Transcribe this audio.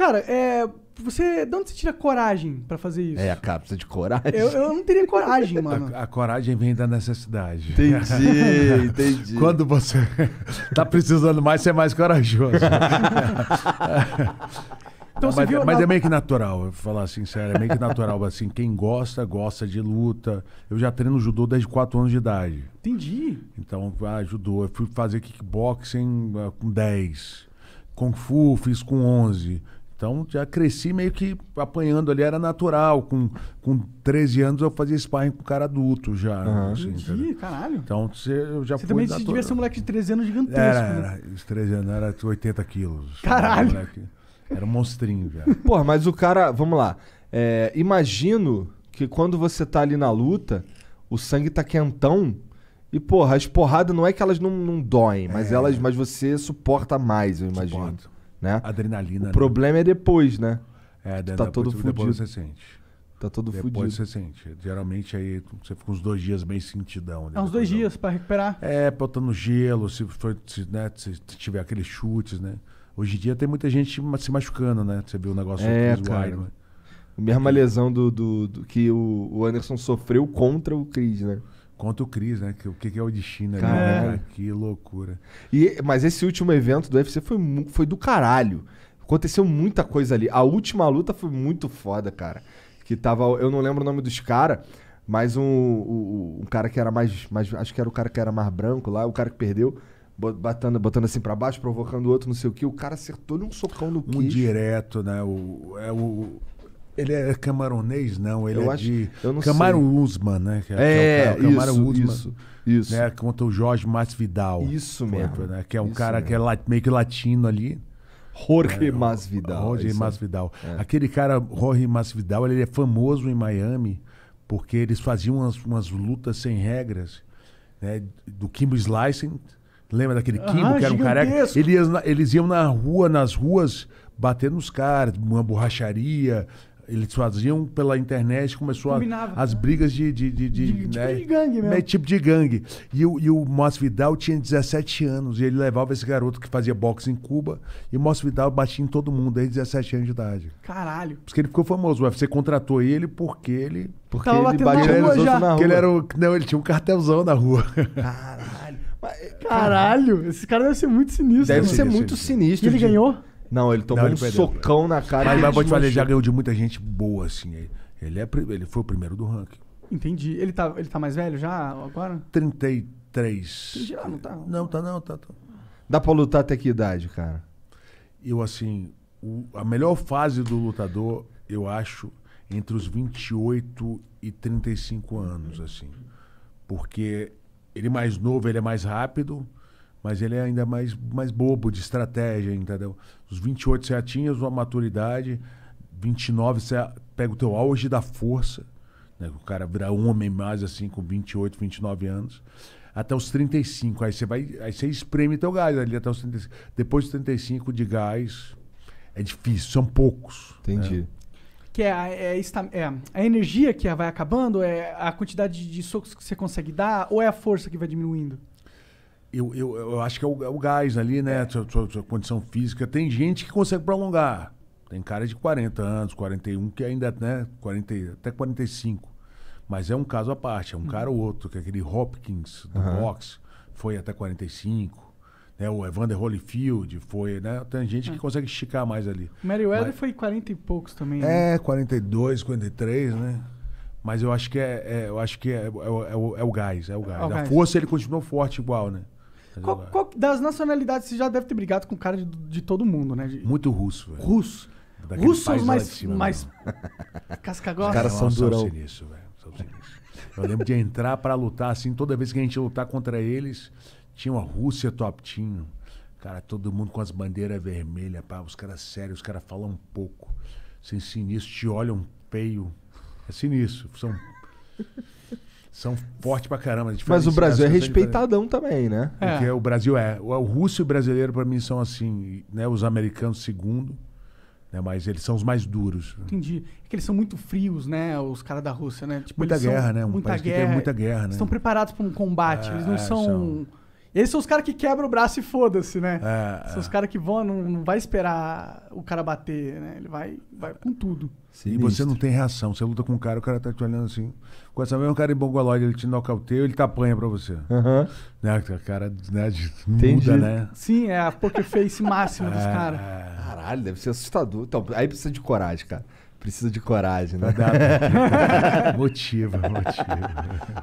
Cara, é. Você. De onde você tira coragem pra fazer isso? É, a cápsula de coragem. Eu, eu não teria coragem, mano. A, a coragem vem da necessidade. Entendi, entendi. Quando você tá precisando mais, você é mais corajoso. Então, mas, viu, mas na... é meio que natural, vou falar assim, sério, é meio que natural. assim, quem gosta, gosta de luta. Eu já treino judô desde 4 anos de idade. Entendi. Então, ah, judô. Eu fui fazer kickboxing ah, com 10. Kung Fu fiz com 11. Então já cresci meio que apanhando ali, era natural. Com, com 13 anos eu fazia sparring com cara adulto já. Uhum. Assim, Entendi, caralho. Então você eu já você também se devia ser um moleque de 13 anos gigantesco. Era, né? era, os 13 anos era 80 quilos. Caralho! Era um, era um monstrinho já. Pô, mas o cara, vamos lá. É, imagino que quando você tá ali na luta, o sangue tá quentão. E, porra, as porradas não é que elas não, não doem, mas é. elas, mas você suporta mais, eu imagino. Suporto né? Adrenalina. O né? problema é depois, né? É, tu né, tá todo fudido. Depois você sente. Tá todo depois fudido. Depois você sente. Geralmente aí você fica uns dois dias bem sentidão. Né? É uns dois dias para recuperar. É, botando gelo, se, foi se, né, se tiver aqueles chutes, né? Hoje em dia tem muita gente se machucando, né? Você viu o negócio é, do Chris cara. Né? Mesma lesão do, do, do que o, o Anderson sofreu contra o Cris, né? Conta o Cris, né? Que, o que, que é o destino ali, né? Que loucura. E, mas esse último evento do UFC foi, foi do caralho. Aconteceu muita coisa ali. A última luta foi muito foda, cara. Que tava. Eu não lembro o nome dos caras, mas um, um, um, cara que era mais, mais. Acho que era o cara que era mais branco lá, o cara que perdeu botando, botando assim para baixo, provocando o outro, não sei o que. O cara acertou-lhe um socão no um Um direto, né? O, é o, ele é camaronês, não. Ele eu é acho, de. Eu não Camaro sei. Usman, né? Que é, é o é, Camaro isso, Usman. Isso, isso. Né? Contra o Jorge Masvidal. Isso mesmo. né? Que é um isso cara mesmo. que é lat, meio que latino ali. Jorge é, Masvidal. Jorge é. Masvidal. É. Aquele cara, Jorge Masvidal, ele é famoso em Miami porque eles faziam umas, umas lutas sem regras, né? Do Kimbo Slicing. Lembra daquele ah, Kimbo, ah, que era um careca? Eles, eles iam na rua, nas ruas, batendo nos caras, uma borracharia, eles faziam pela internet, começou a, as brigas de. de, de, de, de tipo né? tipo de gangue mesmo. Né? Tipo de gangue. E o, e o Vidal tinha 17 anos. E ele levava esse garoto que fazia boxe em Cuba. E o Márcio Vidal batia em todo mundo desde 17 anos de idade. Caralho. Porque ele ficou famoso. O UFC contratou ele porque ele. Porque Tava ele batia na rua já. Na rua. ele era o, Não, ele tinha um cartelzão na rua. Caralho. Caralho, esse cara deve ser muito sinistro. Deve né? ser, ser muito sinistro. E ele de... ganhou? Não, ele tomou Não, ele um perdeu. socão na cara. Mas, mas ele vou te falar, ele já ganhou de muita gente boa, assim. Ele- é, ele foi o primeiro do ranking. Entendi. Ele tá, ele tá mais velho já agora? 33. Já ah, não tá. Não, tá não, tá. tá. Dá pra lutar até que idade, cara? Eu, assim, o- a melhor fase do lutador, eu acho, entre os 28 e 35 anos, assim. Porque ele é mais novo, ele é mais rápido, mas ele é ainda mais, mais bobo de estratégia, entendeu? Os 28 você tinha a sua maturidade, 29 você pega o teu auge da força, né? O cara vira homem mais assim com 28, 29 anos. Até os 35, aí você vai, aí você espreme teu gás ali até os 35. Depois dos 35 de gás é difícil, são poucos. Né? Entendi. Né? Que é a, é, é, esta, é, é a energia que vai acabando, é a quantidade de socos que você consegue dar, ou é a força que vai diminuindo? eu, eu, eu acho que é o, é o gás ali, né? É. Sua, sua, sua, condição física. Tem gente que consegue prolongar. Tem cara de 40 anos, 41, que ainda, né? 40, até 45. Mas é um caso à parte, é um hum. cara ou outro, que é aquele Hopkins do uhum. boxe foi até 45. é né? O Evander Holyfield foi, né? Tem gente é. que consegue esticar mais ali. O Meriwether foi 40 e poucos também. Né? É, 42, 43, né? Mas eu acho que é, é eu acho que é, é, é o, é o, gás, é o gás. É o a gás. força ele continuou forte igual, né? É qual, qual, das nacionalidades, você já deve ter brigado com cara de, de todo mundo, né? De, Muito russo. Velho. Russo. Daquele russo são os mais, cima, mais né? Os caras são durão. Sinistro, velho. Eu lembro de entrar para lutar, assim, toda vez que a gente ia lutar contra eles, tinha uma Rússia top team. Cara, todo mundo com as bandeiras vermelhas, pá, os caras sérios, os caras falam um pouco. Sem assim, sinistro, te olham feio. É sinistro. São são fortes pra caramba. Mas o Brasil é respeitadão também, né? É. Porque o Brasil é. O russo e o brasileiro, para mim, são assim, né? Os americanos, segundo. Né, mas eles são os mais duros. Entendi. É que eles são muito frios, né? Os caras da Rússia, né? Tipo, muita guerra, né? Muita Parece guerra. muita guerra, né? Estão preparados para um combate. É, eles não é, são... são esses são os caras que quebram o braço e foda-se, né? É, são os é. caras que vão, não, não vai esperar o cara bater, né? Ele vai, vai com tudo. Sim. E você não tem reação. Você luta com um cara, o cara tá te olhando assim. Com essa mesma cara em bongolóide, ele te nocauteia, ele te apanha pra você. Uhum. Né? A cara né, de, muda, né? Sim, é a poker face máxima dos é. caras. Caralho, deve ser assustador. Então, aí precisa de coragem, cara. Precisa de coragem, né? motiva, motiva.